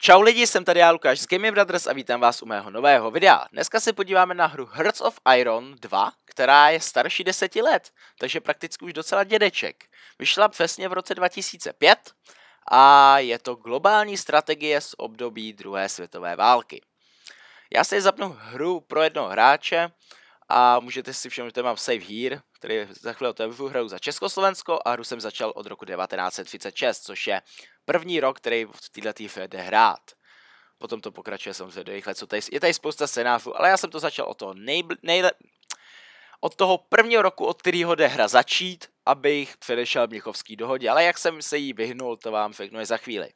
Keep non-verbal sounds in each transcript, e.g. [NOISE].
Čau lidi, jsem tady já Lukáš z Gaming Brothers a vítám vás u mého nového videa. Dneska se podíváme na hru Hearts of Iron 2, která je starší 10 let, takže prakticky už docela dědeček. Vyšla přesně v roce 2005 a je to globální strategie z období druhé světové války. Já si zapnu hru pro jednoho hráče, a můžete si všimnout, že mám save here, který za chvíli otevřu hru za Československo a hru jsem začal od roku 1936, což je první rok, který v této hře jde hrát. Potom to pokračuje samozřejmě do jejich let. co tady, je tady spousta scénářů, ale já jsem to začal od toho nejbl, nejle, od toho prvního roku, od kterého jde hra začít, abych předešel Měchovský dohodě, ale jak jsem se jí vyhnul, to vám řeknu za chvíli.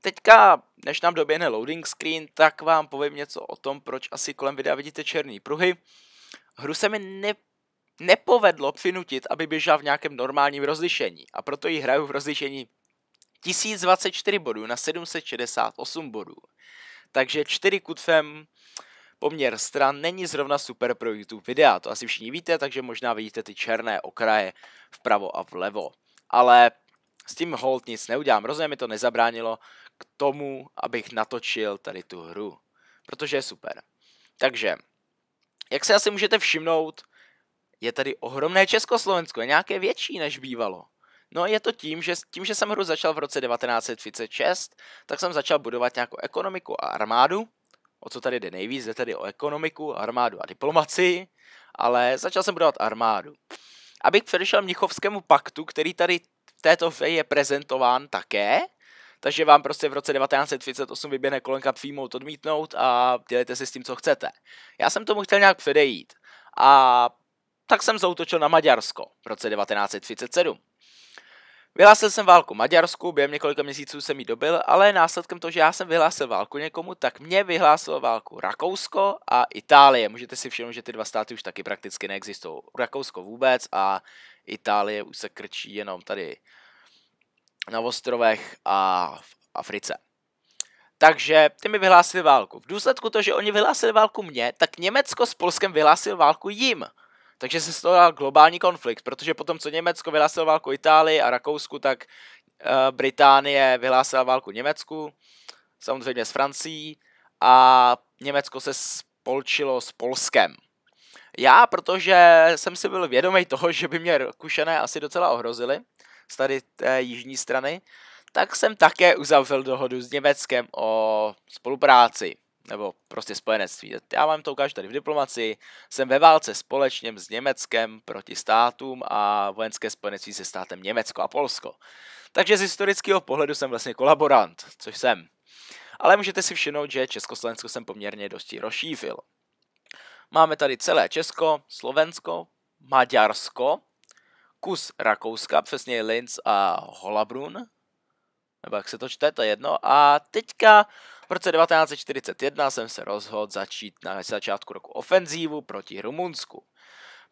Teďka, než nám doběhne loading screen, tak vám povím něco o tom, proč asi kolem videa vidíte černý pruhy. Hru se mi ne, nepovedlo přinutit, aby běžela v nějakém normálním rozlišení a proto ji hraju v rozlišení 1024 bodů na 768 bodů. Takže 4 kutfem poměr stran není zrovna super pro YouTube videa, to asi všichni víte, takže možná vidíte ty černé okraje vpravo a vlevo. Ale s tím hold nic neudělám, rozhodně mi to nezabránilo k tomu, abych natočil tady tu hru, protože je super. Takže jak se asi můžete všimnout, je tady ohromné Československo, je nějaké větší než bývalo. No je to tím, že tím, že jsem hru začal v roce 1936, tak jsem začal budovat nějakou ekonomiku a armádu. O co tady jde nejvíc, jde tady o ekonomiku, armádu a diplomaci, ale začal jsem budovat armádu. Abych předešel Mnichovskému paktu, který tady v této hře je prezentován také, takže vám prostě v roce 1938 vyběhne kolonka přijmout odmítnout a dělejte si s tím, co chcete. Já jsem tomu chtěl nějak předejít a tak jsem zautočil na Maďarsko v roce 1937. Vyhlásil jsem válku Maďarsku, během několika měsíců jsem ji dobil, ale následkem toho, že já jsem vyhlásil válku někomu, tak mě vyhlásilo válku Rakousko a Itálie. Můžete si všimnout, že ty dva státy už taky prakticky neexistují. Rakousko vůbec a Itálie už se krčí jenom tady na ostrovech a v Africe. Takže ty mi vyhlásili válku. V důsledku toho, že oni vyhlásili válku mně, tak Německo s Polskem vyhlásil válku jim. Takže se z toho dal globální konflikt, protože potom, co Německo vyhlásilo válku Itálii a Rakousku, tak eh, Británie vyhlásila válku Německu, samozřejmě s Francií, a Německo se spolčilo s Polskem. Já, protože jsem si byl vědomý toho, že by mě Kušané asi docela ohrozili, z tady té jižní strany, tak jsem také uzavřel dohodu s Německem o spolupráci, nebo prostě spojenectví. Já vám to ukážu tady v diplomaci. Jsem ve válce společně s Německem proti státům a vojenské spojenectví se státem Německo a Polsko. Takže z historického pohledu jsem vlastně kolaborant, což jsem. Ale můžete si všimnout, že Československo jsem poměrně dosti rozšířil. Máme tady celé Česko, Slovensko, Maďarsko, kus Rakouska, přesně Linz a Holabrun, nebo jak se to čte, to je jedno. A teďka v roce 1941 jsem se rozhodl začít na začátku roku ofenzívu proti Rumunsku.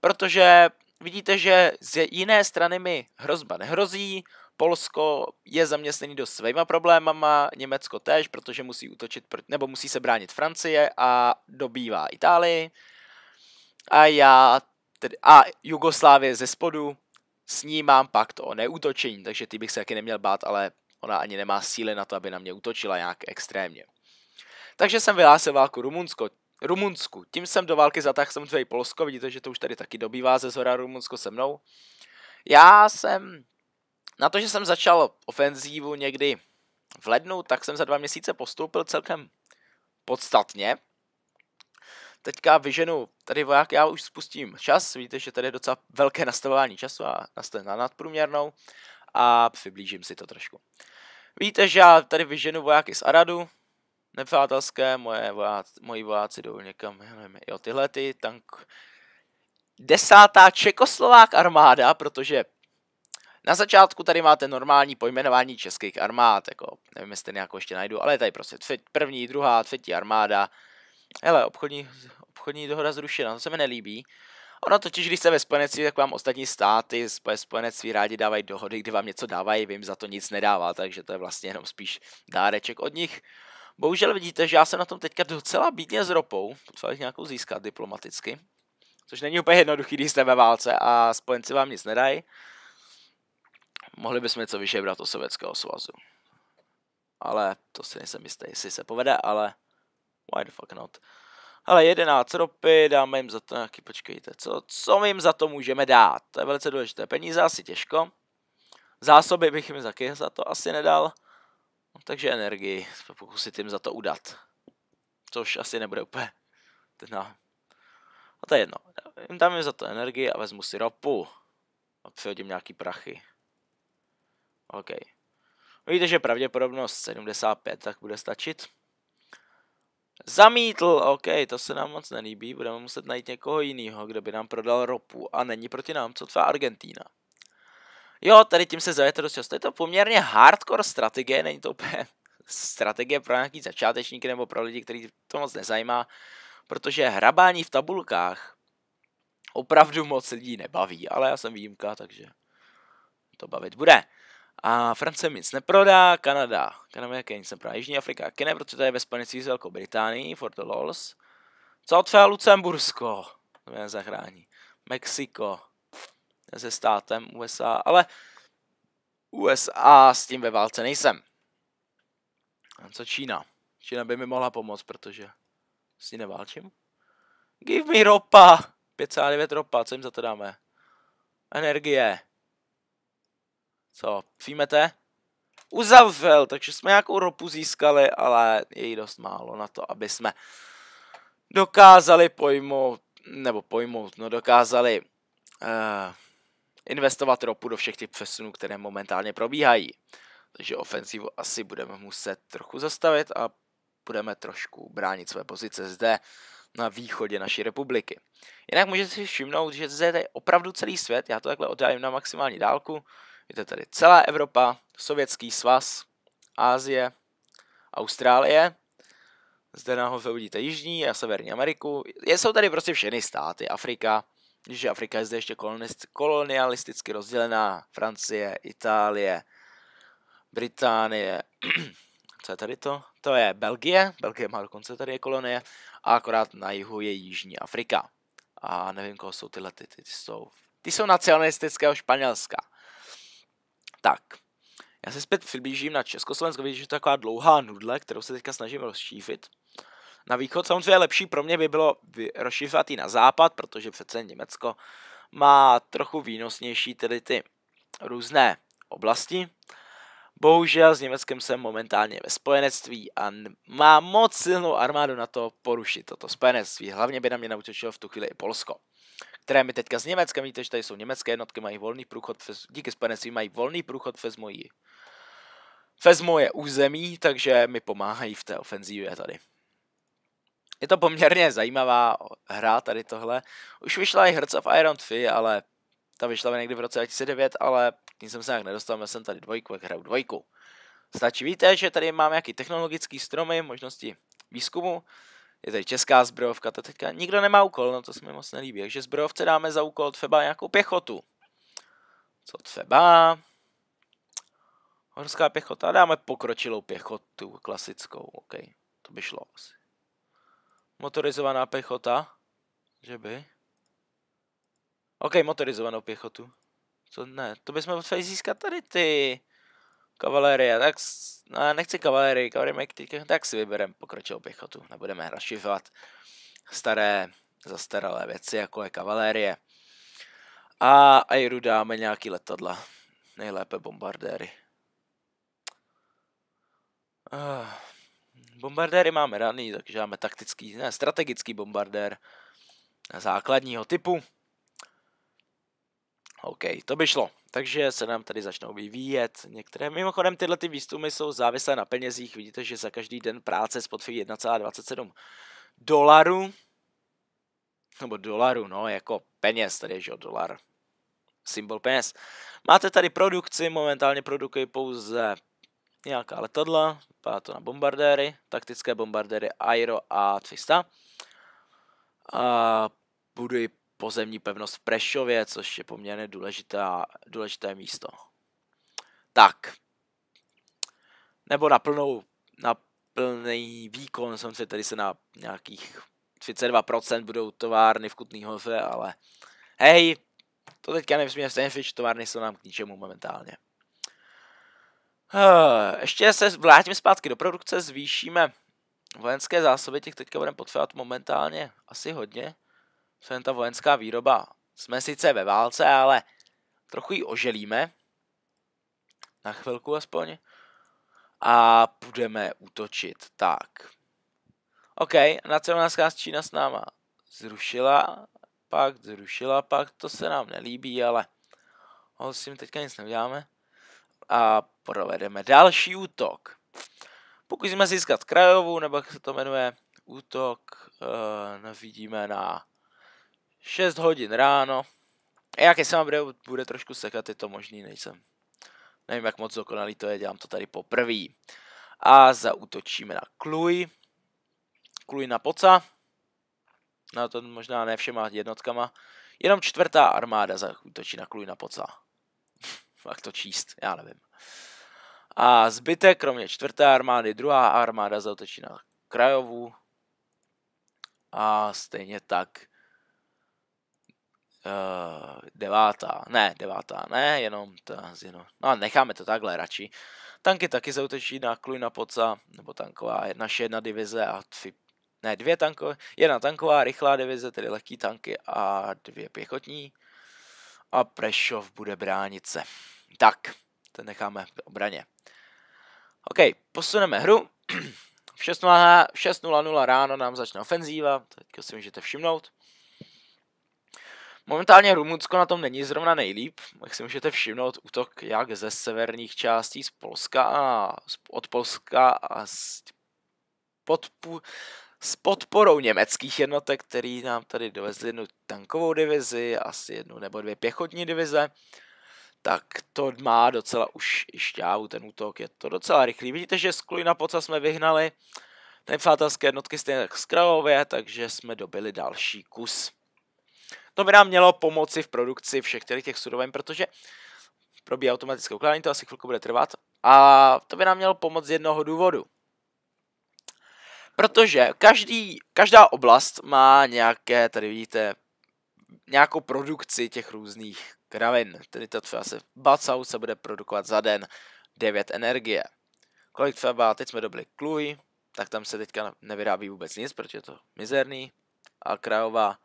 Protože vidíte, že z jiné strany mi hrozba nehrozí, Polsko je zaměstnaný do svýma problémama, Německo též, protože musí útočit, nebo musí se bránit Francie a dobývá Itálii. A já, tedy, a Jugoslávie ze spodu, s ní mám pakt o neútočení, takže ty bych se taky neměl bát, ale ona ani nemá síly na to, aby na mě útočila nějak extrémně. Takže jsem vyhlásil válku Rumunsko, Rumunsku. Tím jsem do války zatáhl tvoje Polsko, vidíte, že to už tady taky dobývá ze zhora Rumunsko se mnou. Já jsem, na to, že jsem začal ofenzívu někdy v lednu, tak jsem za dva měsíce postoupil celkem podstatně teďka vyženu tady voják, já už spustím čas, víte, že tady je docela velké nastavování času a nastavím na nadprůměrnou a přiblížím si to trošku. Víte, že já tady vyženu vojáky z Aradu, nepřátelské, moje vojáci, moji vojáci jdou někam, nevím, jo, tyhle ty, tank. Desátá Čekoslovák armáda, protože na začátku tady máte normální pojmenování českých armád, jako nevím, jestli nějakou ještě najdu, ale je tady prostě tři, první, druhá, třetí armáda, hele, obchodní, obchodní dohoda zrušena, to se mi nelíbí. Ono totiž, když jste ve spojenectví, tak vám ostatní státy ve spojenectví rádi dávají dohody, kdy vám něco dávají, vy jim za to nic nedává, takže to je vlastně jenom spíš dáreček od nich. Bohužel vidíte, že já jsem na tom teďka docela bídně s ropou, potřeba jich nějakou získat diplomaticky, což není úplně jednoduchý, když jste ve válce a spojenci vám nic nedají. Mohli bychom něco vyžebrat o Sovětského svazu. Ale to si nejsem jistý, jestli se povede, ale Why the fuck not? Ale 11 ropy, dáme jim za to nějaký, počkejte, co, co my jim za to můžeme dát? To je velice důležité. Peníze asi těžko. Zásoby bych jim taky za to asi nedal. No, takže energii, pokusit jim za to udat. Což asi nebude úplně teda. A no, to je jedno. Jim dám jim za to energii a vezmu si ropu. A přihodím nějaký prachy. OK. Víte, že pravděpodobnost 75 tak bude stačit. Zamítl, OK, to se nám moc nelíbí, budeme muset najít někoho jiného, kdo by nám prodal ropu a není proti nám, co tvá Argentína. Jo, tady tím se zajete dost často, je to poměrně hardcore strategie, není to úplně [LAUGHS] strategie pro nějaký začátečníky nebo pro lidi, kteří to moc nezajímá, protože hrabání v tabulkách opravdu moc lidí nebaví, ale já jsem výjimka, takže to bavit bude. A Francie nic neprodá, Kanada, Kanada jaké nic neprodá, Jižní Afrika jaké ne, protože to je ve spanici s Velkou Británií, for the lols. Co třeba Lucembursko, to mě zachrání, Mexiko, se státem USA, ale USA s tím ve válce nejsem. A co Čína? Čína by mi mohla pomoct, protože s ní neválčím. Give me ropa! 5,9 ropa, co jim za to dáme? Energie. Co, přijmete? Uzavřel, takže jsme nějakou ropu získali, ale je jí dost málo na to, aby jsme dokázali pojmout, nebo pojmout, no dokázali uh, investovat ropu do všech těch přesunů, které momentálně probíhají. Takže ofenzivu asi budeme muset trochu zastavit a budeme trošku bránit své pozice zde na východě naší republiky. Jinak můžete si všimnout, že zde je opravdu celý svět, já to takhle oddávím na maximální dálku, je to tady celá Evropa, Sovětský svaz, Ázie, Austrálie. Zde nahoře uvidíte Jižní a Severní Ameriku. Je, jsou tady prostě všechny státy. Afrika, že Afrika je zde ještě kolonist, kolonialisticky rozdělená. Francie, Itálie, Británie. [CLEARS THROAT] Co je tady to? To je Belgie. Belgie má dokonce tady je kolonie. A akorát na jihu je Jižní Afrika. A nevím, koho jsou tyhle ty, ty jsou. Ty jsou nacionalistického Španělska. Tak, já se zpět přiblížím na Československo, vidíte, že to je taková dlouhá nudle, kterou se teďka snažím rozšířit. Na východ samozřejmě lepší pro mě by bylo rozšífat i na západ, protože přece Německo má trochu výnosnější tedy ty různé oblasti. Bohužel s Německem jsem momentálně ve spojenectví a má moc silnou armádu na to porušit toto spojenectví. Hlavně by na mě naučilo v tu chvíli i Polsko které mi teďka z Německa, víte, že tady jsou německé jednotky, mají volný průchod, přes, díky spojenectví mají volný průchod přes mojí, přes moje území, takže mi pomáhají v té ofenzívě tady. Je to poměrně zajímavá hra tady tohle. Už vyšla i Hearts of Iron 3, ale ta vyšla někdy v roce 2009, ale tím jsem se nějak nedostal, měl jsem tady dvojku, jak hraju dvojku. Stačí, víte, že tady mám nějaký technologický stromy, možnosti výzkumu, je tady česká zbrojovka, to teďka nikdo nemá úkol, no to se mi moc nelíbí, takže zbrojovce dáme za úkol třeba nějakou pěchotu. Co třeba? Horská pěchota, dáme pokročilou pěchotu, klasickou, ok, to by šlo asi. Motorizovaná pěchota, že by? Ok, motorizovanou pěchotu. Co ne, to bychom potřebovali získat tady ty Kavalérie tak no, nechci kavalérie, kavalérie teďka, tak si vybereme pokročilou pěchotu. Nebudeme hrašifovat staré, zastaralé věci, jako je kavalérie. A Airu dáme nějaký letadla. Nejlépe bombardéry. Uh, bombardéry máme raný, takže máme taktický, ne, strategický bombardér základního typu. OK, to by šlo. Takže se nám tady začnou vyvíjet některé. Mimochodem tyhle ty výstupy jsou závislé na penězích. Vidíte, že za každý den práce Spotify 1,27 dolarů. Nebo dolarů, no, jako peněz, tady je, že dolar. Symbol peněz. Máte tady produkci, momentálně produkují pouze nějaká letadla, vypadá to na bombardéry, taktické bombardéry Aero a 200. A budují pozemní pevnost v Prešově, což je poměrně důležitá, důležité místo. Tak. Nebo na, plnou, na plný výkon jsem si tady se na nějakých 32% budou továrny v hoře, ale hej, to teďka nevím, stejně továrny jsou nám k ničemu momentálně. Eh, ještě se vrátím zpátky do produkce, zvýšíme vojenské zásoby, těch teďka budeme potřebovat momentálně asi hodně co jen ta vojenská výroba. Jsme sice ve válce, ale trochu ji oželíme. Na chvilku aspoň. A budeme útočit. Tak. OK, nacionalská Čína s náma zrušila pak zrušila pak to se nám nelíbí, ale ho s tím teďka nic neuděláme. A provedeme další útok. Pokusíme získat krajovou, nebo jak se to jmenuje, útok, uh, eh, vidíme na 6 hodin ráno. Jak když se vám bude, bude trošku sekat, je to možný, nejsem. Nevím, jak moc dokonalý to je, dělám to tady poprvé. A zautočíme na Kluj. Kluj na Poca. Na to možná ne všema jednotkama. Jenom čtvrtá armáda zautočí na Kluj na Poca. Fakt [LAUGHS] to číst, já nevím. A zbytek, kromě čtvrté armády, druhá armáda zautočí na Krajovu. A stejně tak Uh, devátá, ne, devátá, ne, jenom ta, zino. no a necháme to takhle radši. Tanky taky zautočí na kluj na Poca, nebo tanková, naše jedna divize a tfi, ne, dvě tankové, jedna tanková, rychlá divize, tedy lehký tanky a dvě pěchotní. A Prešov bude bránit se. Tak, ten necháme v obraně. OK, posuneme hru. v 6.00 ráno nám začne ofenzíva, teď si můžete všimnout. Momentálně Rumunsko na tom není zrovna nejlíp, jak si můžete všimnout, útok jak ze severních částí z Polska a od Polska a z, podpu, s podporou německých jednotek, který nám tady dovezli jednu tankovou divizi, asi jednu nebo dvě pěchotní divize, tak to má docela už i šťávu ten útok, je to docela rychlý. Vidíte, že z na Poca jsme vyhnali nepřátelské jednotky stejně tak z Krajově, takže jsme dobili další kus. To by nám mělo pomoci v produkci všech těch těch surovin, protože probíhá automatické ukládání, to asi chvilku bude trvat. A to by nám mělo pomoct z jednoho důvodu. Protože každý, každá oblast má nějaké, tady vidíte, nějakou produkci těch různých kravin. Tedy to třeba se bacau se bude produkovat za den 9 energie. Kolik třeba, teď jsme dobili kluj, tak tam se teďka nevyrábí vůbec nic, protože je to mizerný. A krajová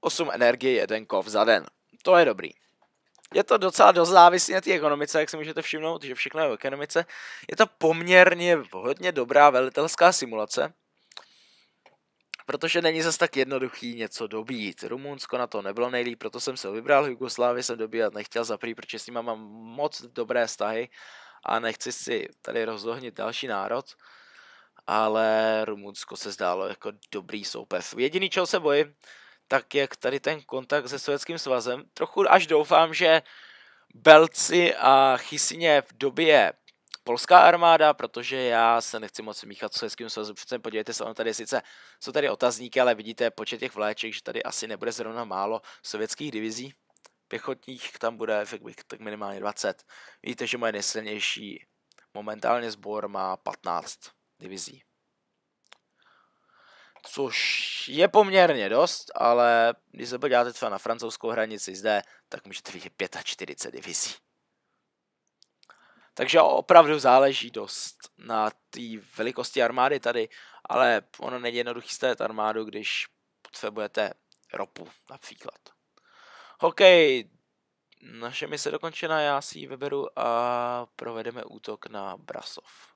8 energie, jeden kov za den. To je dobrý. Je to docela dost závislé té ekonomice, jak si můžete všimnout, že všechno je v ekonomice. Je to poměrně hodně dobrá velitelská simulace, protože není zase tak jednoduchý něco dobít. Rumunsko na to nebylo nejlíp, proto jsem se vybral, Jugoslávii jsem dobíjat nechtěl zaprý, protože s nima mám moc dobré vztahy a nechci si tady rozlohnit další národ, ale Rumunsko se zdálo jako dobrý soupeř. Jediný, čeho se bojím, tak jak tady ten kontakt se Sovětským svazem. Trochu až doufám, že Belci a Chysině v době polská armáda, protože já se nechci moc míchat s Sovětským svazem. Přece podívejte se, ono tady sice jsou tady otazníky, ale vidíte počet těch vléček, že tady asi nebude zrovna málo sovětských divizí pěchotních, tam bude řekl bych, tak minimálně 20. Víte, že moje nejsilnější momentálně sbor má 15 divizí což je poměrně dost, ale když se podíváte třeba na francouzskou hranici zde, tak můžete vidět 45 divizí. Takže opravdu záleží dost na té velikosti armády tady, ale ono není jednoduchý stát armádu, když potřebujete ropu například. OK, naše mise dokončena, já si ji vyberu a provedeme útok na Brasov.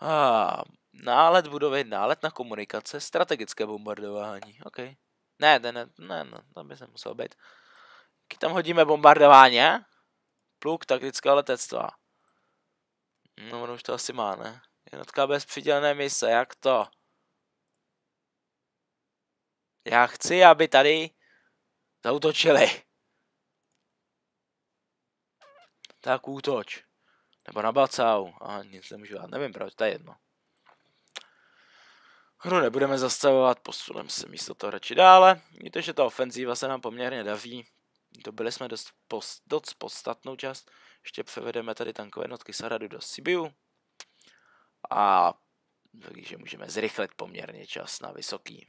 A Nálet budovy, nálet na komunikace, strategické bombardování, OK. Ne, ne, ne, ne, no, tam by se musel být. Když tam hodíme bombardování, pluk taktického letectva. No, on už to asi má, ne? Jednotka bez přidělené mise, jak to? Já chci, aby tady zautočili. Tak útoč. Nebo Bacau. A nic nemůžu dát, nevím proč, to je jedno. Hru nebudeme zastavovat, posuneme se místo toho radši dále. Víte, že ta ofenzíva se nám poměrně daví. Dobili jsme dost, post, dost podstatnou část. Ještě převedeme tady tankové notky Saradu do Sibiu. A takže můžeme zrychlit poměrně čas na, vysoký,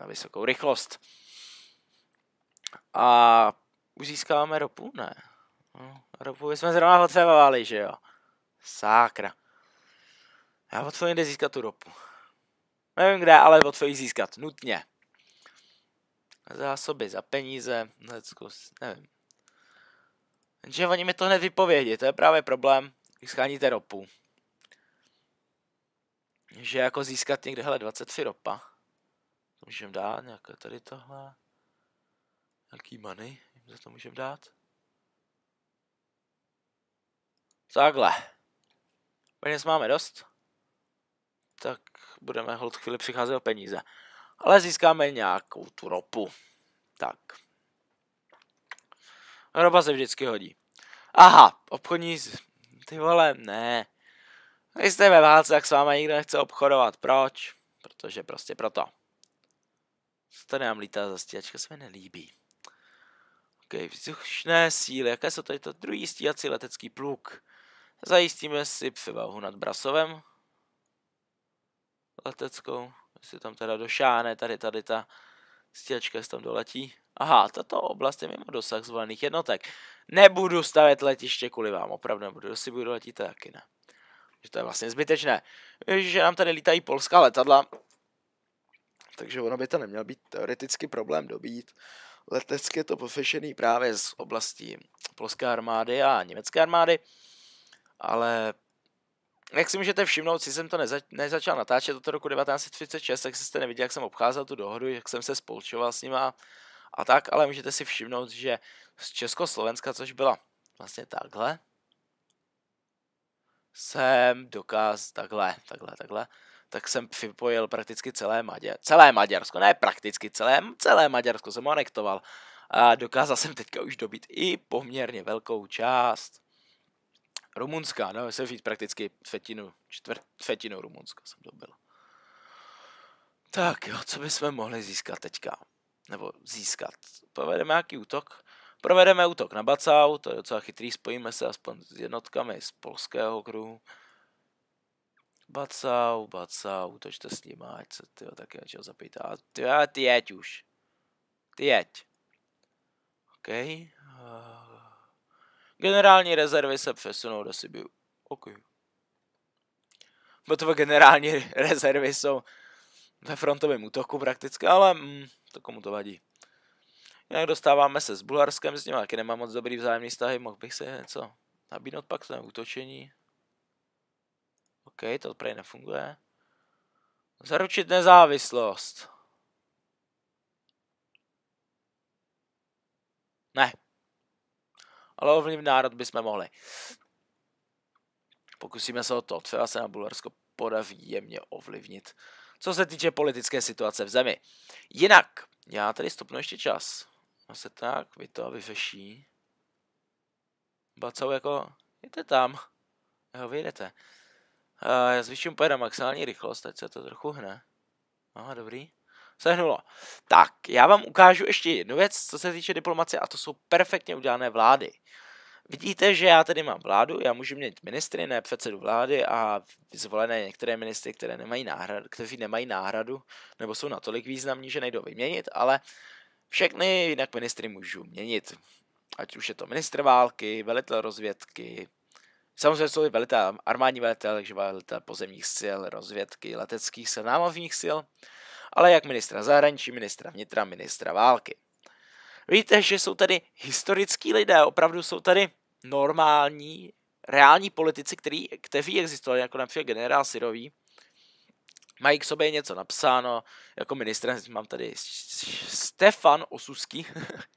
na vysokou rychlost. A už získáváme ropu? Ne. No, ropu jsme zrovna potřebovali, že jo? Sákra. Já potřebuji někde získat tu ropu. Nevím kde, ale od tvojí získat, nutně. Zásoby za peníze, let's go, nevím. Jenže oni mi to hned to je právě problém, když scháníte ropu. Že jako získat někde, hele, 23 ropa. To můžeme dát, nějaké tady tohle. Jaký money, za to můžeme dát. Takhle. Peněz máme dost. Tak budeme hod chvíli přicházet o peníze. Ale získáme nějakou tu ropu. Tak. Roba se vždycky hodí. Aha, obchodní... Z... Ty vole, ne. Když jste ve válce, tak s váma nikdo nechce obchodovat. Proč? Protože prostě proto. Co tady nám lítá za stíhačka, se mi nelíbí. OK, vzduchné síly. Jaké jsou tady to druhý stíhací letecký pluk? Zajistíme si převahu nad Brasovem leteckou, jestli tam teda došáne, tady, tady ta stěčka se tam doletí. Aha, tato oblast je mimo dosah zvolených jednotek. Nebudu stavět letiště kvůli vám, opravdu nebudu, si budu letit, taky ne. Že to je vlastně zbytečné. Že nám tady lítají polská letadla, takže ono by to neměl být teoreticky problém dobít. Letecky je to pofešený právě z oblastí polské armády a německé armády, ale jak si můžete všimnout, si jsem to neza- nezačal natáčet od roku 1936, tak jste neviděli, jak jsem obcházel tu dohodu, jak jsem se spolčoval s nima a tak, ale můžete si všimnout, že z Československa, což byla vlastně takhle, jsem dokáz takhle, takhle, takhle, tak jsem připojil prakticky celé, Maďarsko, celé Maďarsko, ne prakticky celé, celé Maďarsko jsem anektoval a dokázal jsem teďka už dobít i poměrně velkou část Rumunská, no, jsem víc prakticky třetinu, čtvrt, třetinu Rumunska jsem dobil. Tak jo, co bychom mohli získat teďka? Nebo získat. Provedeme nějaký útok? Provedeme útok na Bacau, to je docela chytrý, spojíme se aspoň s jednotkami z polského kruhu. Bacau, Bacau, útočte s ním, ať se tyjo, taky začal zapýtá. Ty, ty jeď už. Ty jeď. OK. Uh... Eh, Generální rezervy se přesunou do Sibiu. OK. Protože generální rezervy jsou ve frontovém útoku prakticky, ale mm, to komu to vadí. Jinak dostáváme se s Bulharskem, s nimi taky nemám moc dobrý vzájemný vztahy, mohl bych se něco nabídnout pak na útočení. OK, to prej nefunguje. Zaručit nezávislost. ale ovlivnit národ bychom mohli. Pokusíme se o to. Třeba se na Bulharsko podaří jemně ovlivnit. Co se týče politické situace v zemi. Jinak, já tady stopnu ještě čas. A se tak, vy to vyřeší. Bacau jako, jděte tam. Jo, vyjdete. Uh, eh, já zvýším na maximální rychlost, teď se to trochu hne. Aha, dobrý sehnulo. Tak, já vám ukážu ještě jednu věc, co se týče diplomacie, a to jsou perfektně udělané vlády. Vidíte, že já tady mám vládu, já můžu měnit ministry, ne předsedu vlády a zvolené některé ministry, které nemají náhradu, kteří nemají náhradu, nebo jsou natolik významní, že nejdou vyměnit, ale všechny jinak ministry můžu měnit. Ať už je to ministr války, velitel rozvědky, samozřejmě jsou i velitel, armádní velitel, takže velitel pozemních sil, rozvědky, leteckých sil, námořních sil ale jak ministra zahraničí, ministra vnitra, ministra války. Víte, že jsou tady historický lidé, opravdu jsou tady normální, reální politici, který, kteří existovali, jako například generál Syrový. mají k sobě něco napsáno, jako ministr, mám tady Stefan Osusky,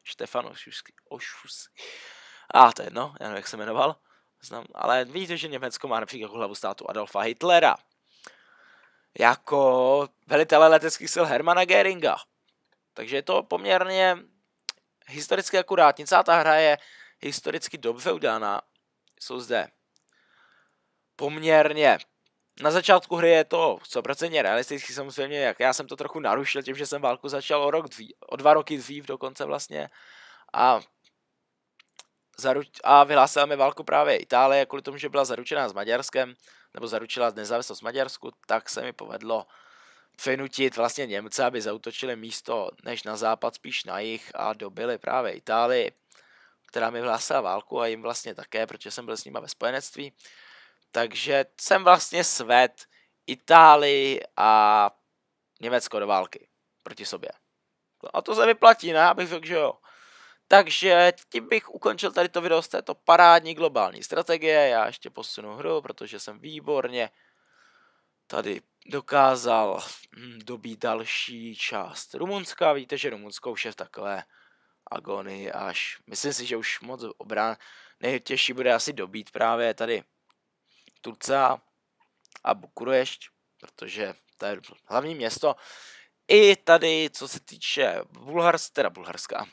Stefan [LAUGHS] Osusky, Osusky, a to je jedno, já nevím, jak se jmenoval, Znám, ale vidíte, že Německo má například jako hlavu státu Adolfa Hitlera jako velitele leteckých sil Hermana Geringa. Takže je to poměrně historicky akurátnice a ta hra je historicky dobře udělaná. Jsou zde poměrně na začátku hry je to 100% realistický, samozřejmě, jak já jsem to trochu narušil tím, že jsem válku začal o rok dví, o dva roky dřív dokonce vlastně a, zaruč, a vyhlásila mi válku právě Itálie kvůli tomu, že byla zaručená s Maďarskem, nebo zaručila nezávislost Maďarsku, tak se mi povedlo přenutit vlastně Němce, aby zautočili místo než na západ, spíš na jich a dobili právě Itálii, která mi vlásila válku a jim vlastně také, protože jsem byl s nima ve spojenectví. Takže jsem vlastně svet Itálii a Německo do války proti sobě. A to se vyplatí, ne? Abych řekl, že jo. Takže tím bych ukončil tady to video z této parádní globální strategie. Já ještě posunu hru, protože jsem výborně tady dokázal hm, dobít další část Rumunska. Víte, že Rumunsko už je v takové agonii až, myslím si, že už moc obrán, nejtěžší bude asi dobít právě tady Turca a Bukurešť, protože to je hlavní město. I tady, co se týče Bulharska, teda Bulharska,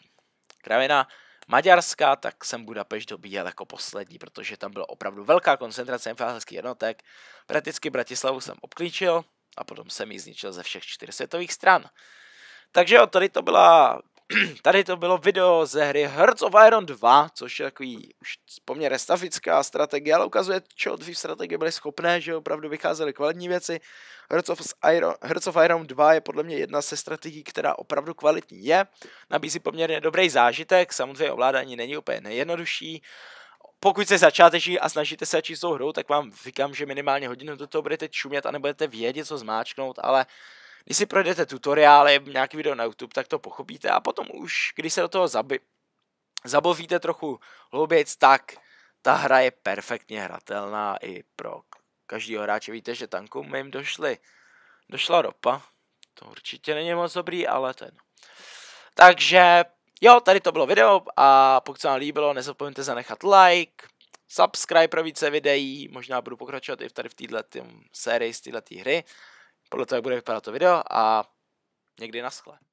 kravina maďarská, tak jsem Budapešť dobíjel jako poslední, protože tam byla opravdu velká koncentrace infrahelských jednotek. Prakticky Bratislavu jsem obklíčil a potom jsem ji zničil ze všech čtyř světových stran. Takže jo, tady to byla [CLEARS THROAT] tady to bylo video ze hry Hearts of Iron 2, což je takový už poměrně stafická strategie, ale ukazuje, čeho dvě strategie byly schopné, že opravdu vycházely kvalitní věci. Hearts of, Iron, Hearts of Iron 2 je podle mě jedna ze strategií, která opravdu kvalitní je. Nabízí poměrně dobrý zážitek, samozřejmě ovládání není úplně nejjednodušší, pokud se začáteží a snažíte se začít s tou hrou, tak vám říkám, že minimálně hodinu do toho budete čumět a nebudete vědět, co zmáčknout, ale když si projdete tutoriály, nějaký video na YouTube, tak to pochopíte a potom už, když se do toho zabi, zabovíte trochu hlouběc, tak ta hra je perfektně hratelná i pro každého hráče. Víte, že tankům jim došly, došla ropa, to určitě není moc dobrý, ale ten. Takže jo, tady to bylo video a pokud se vám líbilo, nezapomeňte zanechat like, subscribe pro více videí, možná budu pokračovat i tady v této sérii z této hry podle toho, jak bude vypadat to video a někdy naschle.